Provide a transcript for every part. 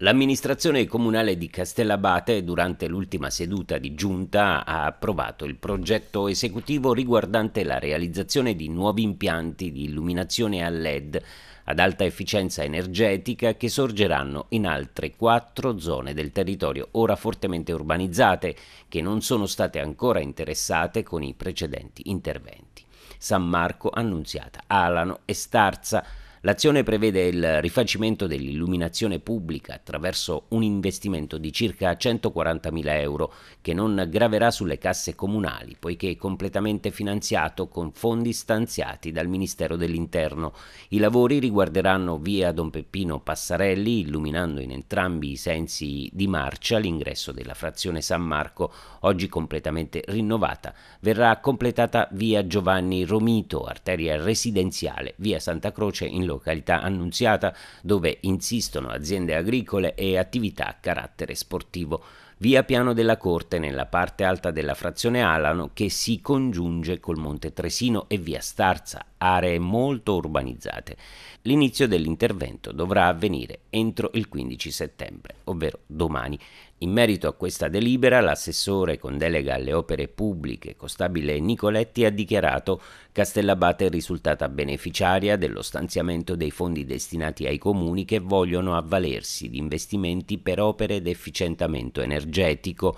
L'amministrazione comunale di Castellabate durante l'ultima seduta di giunta ha approvato il progetto esecutivo riguardante la realizzazione di nuovi impianti di illuminazione a LED ad alta efficienza energetica che sorgeranno in altre quattro zone del territorio ora fortemente urbanizzate che non sono state ancora interessate con i precedenti interventi. San Marco, Annunziata, Alano e Starza L'azione prevede il rifacimento dell'illuminazione pubblica attraverso un investimento di circa 140.000 euro che non graverà sulle casse comunali poiché è completamente finanziato con fondi stanziati dal Ministero dell'Interno. I lavori riguarderanno via Don Peppino Passarelli illuminando in entrambi i sensi di marcia l'ingresso della frazione San Marco, oggi completamente rinnovata. Verrà completata via Giovanni Romito, arteria residenziale, via Santa Croce in Lombardia località annunziata dove insistono aziende agricole e attività a carattere sportivo. Via Piano della Corte nella parte alta della frazione Alano che si congiunge col Monte Tresino e via Starza aree molto urbanizzate. L'inizio dell'intervento dovrà avvenire entro il 15 settembre, ovvero domani. In merito a questa delibera, l'assessore con delega alle opere pubbliche, Costabile Nicoletti, ha dichiarato Castellabate è risultata beneficiaria dello stanziamento dei fondi destinati ai comuni che vogliono avvalersi di investimenti per opere d'efficientamento energetico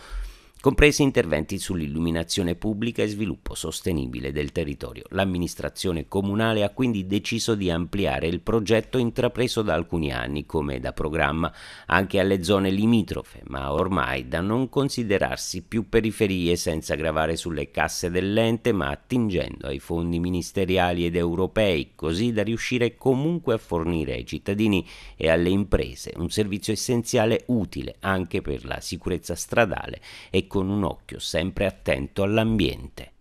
compresi interventi sull'illuminazione pubblica e sviluppo sostenibile del territorio. L'amministrazione comunale ha quindi deciso di ampliare il progetto intrapreso da alcuni anni come da programma anche alle zone limitrofe, ma ormai da non considerarsi più periferie senza gravare sulle casse dell'ente, ma attingendo ai fondi ministeriali ed europei, così da riuscire comunque a fornire ai cittadini e alle imprese un servizio essenziale utile anche per la sicurezza stradale e con un occhio sempre attento all'ambiente.